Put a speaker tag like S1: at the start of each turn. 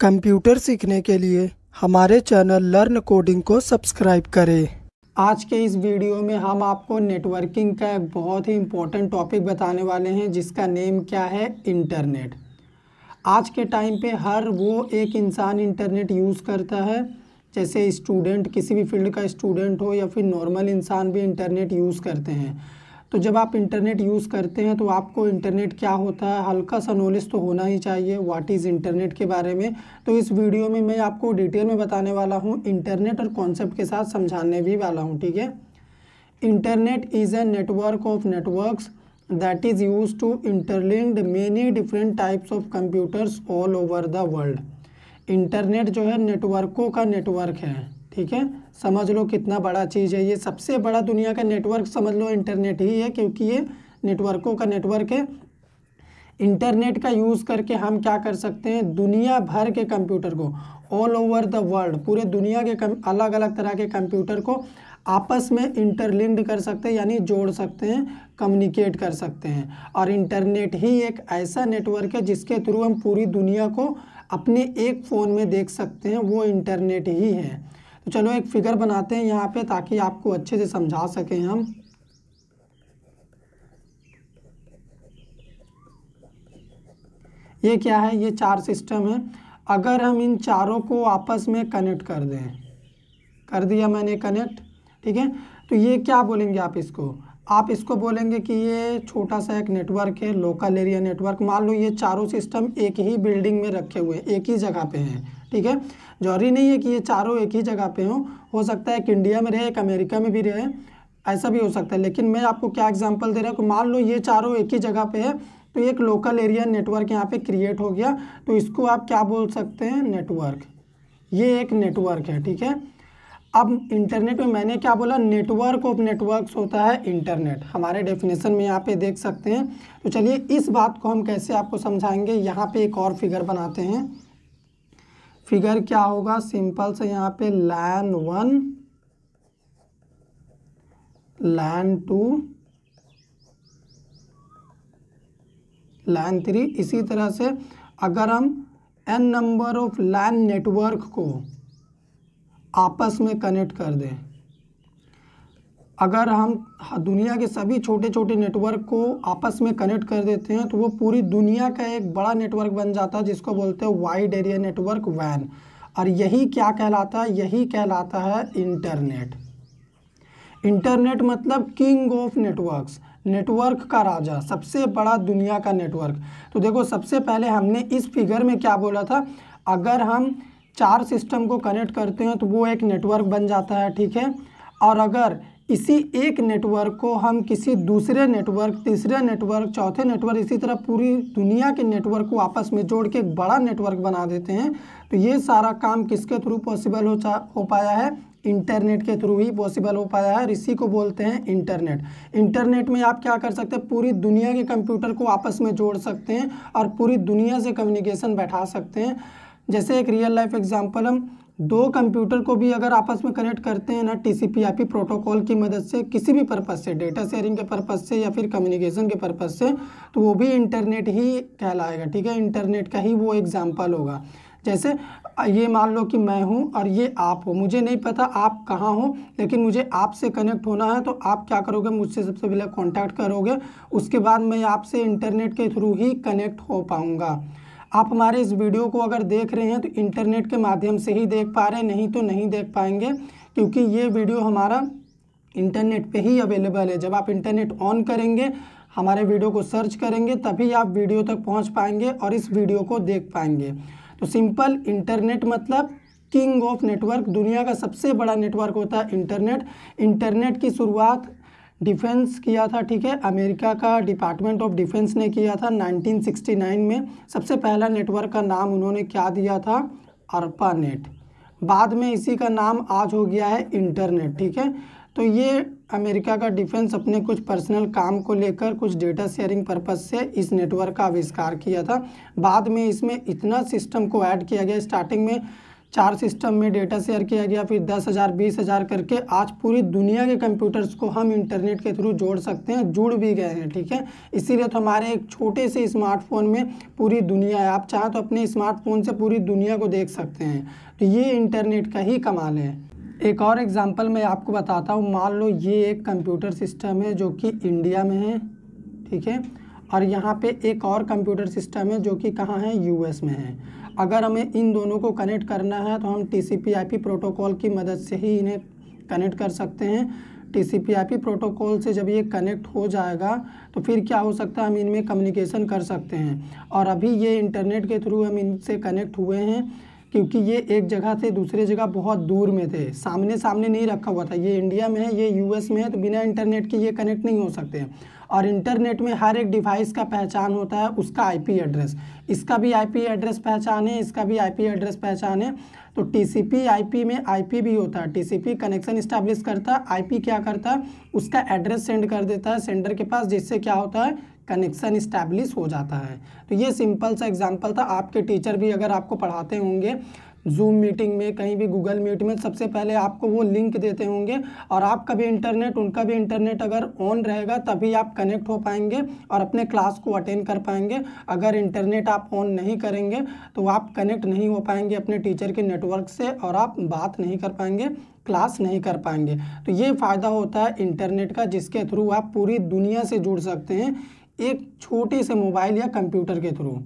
S1: computer सीखने के लिए हमारे चैनल लर्न कोडिंग को सब्सक्राइब करें आज के इस वीडियो में हम आपको नेटवर्किंग का एक बहुत ही इम्पोर्टेंट टॉपिक बताने वाले हैं जिसका नेम क्या है इंटरनेट आज के टाइम पे हर वो एक इंसान इंटरनेट यूज़ करता है जैसे स्टूडेंट किसी भी फील्ड का स्टूडेंट हो या फिर नॉर्मल इंसान भी इंटरनेट यूज़ करते हैं तो जब आप इंटरनेट यूज़ करते हैं तो आपको इंटरनेट क्या होता है हल्का सा नॉलेज तो होना ही चाहिए व्हाट इज़ इंटरनेट के बारे में तो इस वीडियो में मैं आपको डिटेल में बताने वाला हूँ इंटरनेट और कॉन्सेप्ट के साथ समझाने भी वाला हूँ ठीक है internet is a network of networks that is use to interlinked many different types of computers all over the world internet जो है नेटवर्कों का नेटवर्क है ठीक है समझ लो कितना बड़ा चीज़ है ये सबसे बड़ा दुनिया का नेटवर्क समझ लो इंटरनेट ही है क्योंकि ये नेटवर्कों का नेटवर्क है इंटरनेट का यूज़ करके हम क्या कर सकते हैं दुनिया भर के कंप्यूटर को ऑल ओवर द वर्ल्ड पूरे दुनिया के अलग अलग तरह के कंप्यूटर को आपस में इंटरलिंक्ड कर सकते हैं यानी जोड़ सकते हैं कम्युनिकेट कर सकते हैं और इंटरनेट ही एक ऐसा नेटवर्क है जिसके थ्रू हम पूरी दुनिया को अपने एक फ़ोन में देख सकते हैं वो इंटरनेट ही है तो चलो एक फिगर बनाते हैं यहाँ पे ताकि आपको अच्छे से समझा सकें हम ये क्या है ये चार सिस्टम है अगर हम इन चारों को आपस में कनेक्ट कर दें कर दिया मैंने कनेक्ट ठीक है तो ये क्या बोलेंगे आप इसको आप इसको बोलेंगे कि ये छोटा सा एक नेटवर्क है लोकल एरिया नेटवर्क मान लो ये चारों सिस्टम एक ही बिल्डिंग में रखे हुए हैं एक ही जगह पे हैं ठीक है जरूरी नहीं है कि ये चारों एक ही जगह पे हों हो सकता है एक इंडिया में रहे एक अमेरिका में भी रहे ऐसा भी हो सकता है लेकिन मैं आपको क्या एग्जाम्पल दे रहा हूँ मान लो ये चारों एक ही जगह पे है तो एक लोकल एरिया नेटवर्क यहाँ पे क्रिएट हो गया तो इसको आप क्या बोल सकते हैं नेटवर्क ये एक नेटवर्क है ठीक है अब इंटरनेट में मैंने क्या बोला नेटवर्क ऑफ नेटवर्क्स होता है इंटरनेट हमारे डेफिनेशन में यहाँ पे देख सकते हैं तो चलिए इस बात को हम कैसे आपको समझाएंगे यहाँ पे एक और फिगर बनाते हैं फिगर क्या होगा सिंपल से यहाँ पे LAN one LAN two LAN three इसी तरह से अगर हम N number of LAN network को आपस में कनेक्ट कर दें अगर हम दुनिया के सभी छोटे छोटे नेटवर्क को आपस में कनेक्ट कर देते हैं तो वो पूरी दुनिया का एक बड़ा नेटवर्क बन जाता है जिसको बोलते हैं वाइड एरिया नेटवर्क वैन और यही क्या कहलाता है यही कहलाता है इंटरनेट इंटरनेट मतलब किंग ऑफ नेटवर्क्स नेटवर्क का राजा सबसे बड़ा दुनिया का नेटवर्क तो देखो सबसे पहले हमने इस फिगर में क्या बोला था अगर हम चार सिस्टम को कनेक्ट करते हैं तो वो एक नेटवर्क बन जाता है ठीक है और अगर इसी एक नेटवर्क को हम किसी दूसरे नेटवर्क तीसरे नेटवर्क चौथे नेटवर्क इसी तरह पूरी दुनिया के नेटवर्क को आपस में जोड़ के एक बड़ा नेटवर्क बना देते हैं तो ये सारा काम किसके थ्रू पॉसिबल हो हो पाया है इंटरनेट के थ्रू ही पॉसिबल हो पाया है इसी को बोलते हैं इंटरनेट इंटरनेट में आप क्या कर सकते हैं पूरी दुनिया के कंप्यूटर को आपस में जोड़ सकते हैं और पूरी दुनिया से कम्युनिकेशन बैठा सकते हैं जैसे एक रियल लाइफ एग्जाम्पल हम दो कंप्यूटर को भी अगर आपस में कनेक्ट करते हैं ना टीसीपीआईपी प्रोटोकॉल की मदद से किसी भी पर्पज़ से डेटा शेयरिंग के पर्पज़ से या फिर कम्युनिकेशन के पर्पज़ से तो वो भी इंटरनेट ही कहलाएगा ठीक है इंटरनेट का ही वो एग्ज़ाम्पल होगा जैसे ये मान लो कि मैं हूँ और ये आप हो मुझे नहीं पता आप कहाँ हो लेकिन मुझे आपसे कनेक्ट होना है तो आप क्या करोगे मुझसे सबसे पहले कॉन्टैक्ट करोगे उसके बाद मैं आपसे इंटरनेट के थ्रू ही कनेक्ट हो पाऊँगा आप हमारे इस वीडियो को अगर देख रहे हैं तो इंटरनेट के माध्यम से ही देख पा रहे नहीं तो नहीं देख पाएंगे क्योंकि ये वीडियो हमारा इंटरनेट पे ही अवेलेबल है जब आप इंटरनेट ऑन करेंगे हमारे वीडियो को सर्च करेंगे तभी आप वीडियो तक पहुंच पाएंगे और इस वीडियो को देख पाएंगे तो सिंपल इंटरनेट मतलब किंग ऑफ नेटवर्क दुनिया का सबसे बड़ा नेटवर्क होता है इंटरनेट इंटरनेट की शुरुआत डिफेंस किया था ठीक है अमेरिका का डिपार्टमेंट ऑफ डिफेंस ने किया था 1969 में सबसे पहला नेटवर्क का नाम उन्होंने क्या दिया था अरपा नेट बाद में इसी का नाम आज हो गया है इंटरनेट ठीक है तो ये अमेरिका का डिफेंस अपने कुछ पर्सनल काम को लेकर कुछ डेटा शेयरिंग पर्पज से इस नेटवर्क का आविष्कार किया था बाद में इसमें इतना सिस्टम को ऐड किया गया स्टार्टिंग में चार सिस्टम में डेटा शेयर किया गया फिर दस हज़ार बीस हज़ार करके आज पूरी दुनिया के कंप्यूटर्स को हम इंटरनेट के थ्रू जोड़ सकते हैं जुड़ भी गए हैं ठीक है इसीलिए तो हमारे एक छोटे से स्मार्टफोन में पूरी दुनिया है आप चाहें तो अपने स्मार्टफोन से पूरी दुनिया को देख सकते हैं तो ये इंटरनेट का ही कमाल है एक और एग्ज़ाम्पल मैं आपको बताता हूँ मान लो ये एक कंप्यूटर सिस्टम है जो कि इंडिया में है ठीक है और यहाँ पे एक और कंप्यूटर सिस्टम है जो कि कहाँ है यूएस में है अगर हमें इन दोनों को कनेक्ट करना है तो हम टी प्रोटोकॉल की मदद से ही इन्हें कनेक्ट कर सकते हैं टी प्रोटोकॉल से जब ये कनेक्ट हो जाएगा तो फिर क्या हो सकता है हम इनमें कम्युनिकेशन कर सकते हैं और अभी ये इंटरनेट के थ्रू हम इनसे कनेक्ट हुए हैं क्योंकि ये एक जगह से दूसरे जगह बहुत दूर में थे सामने सामने नहीं रखा हुआ था ये इंडिया में है ये यूएस में है तो बिना इंटरनेट के ये कनेक्ट नहीं हो सकते हैं और इंटरनेट में हर एक डिवाइस का पहचान होता है उसका आईपी एड्रेस इसका भी आईपी एड्रेस पहचान है इसका भी आईपी एड्रेस पहचान है तो टीसीपी आईपी में आईपी भी होता है टीसीपी कनेक्शन इस्टेब्लिश करता है आईपी क्या करता है उसका एड्रेस सेंड कर देता है सेंडर के पास जिससे क्या होता है कनेक्शन इस्टेब्लिश हो जाता है तो ये सिंपल सा एग्जाम्पल था आपके टीचर भी अगर आपको पढ़ाते होंगे जूम मीटिंग में कहीं भी गूगल मीट में सबसे पहले आपको वो लिंक देते होंगे और आपका भी इंटरनेट उनका भी इंटरनेट अगर ऑन रहेगा तभी आप कनेक्ट हो पाएंगे और अपने क्लास को अटेंड कर पाएंगे अगर इंटरनेट आप ऑन नहीं करेंगे तो आप कनेक्ट नहीं हो पाएंगे अपने टीचर के नेटवर्क से और आप बात नहीं कर पाएंगे क्लास नहीं कर पाएंगे तो ये फ़ायदा होता है इंटरनेट का जिसके थ्रू आप पूरी दुनिया से जुड़ सकते हैं एक छोटे से मोबाइल या कंप्यूटर के थ्रू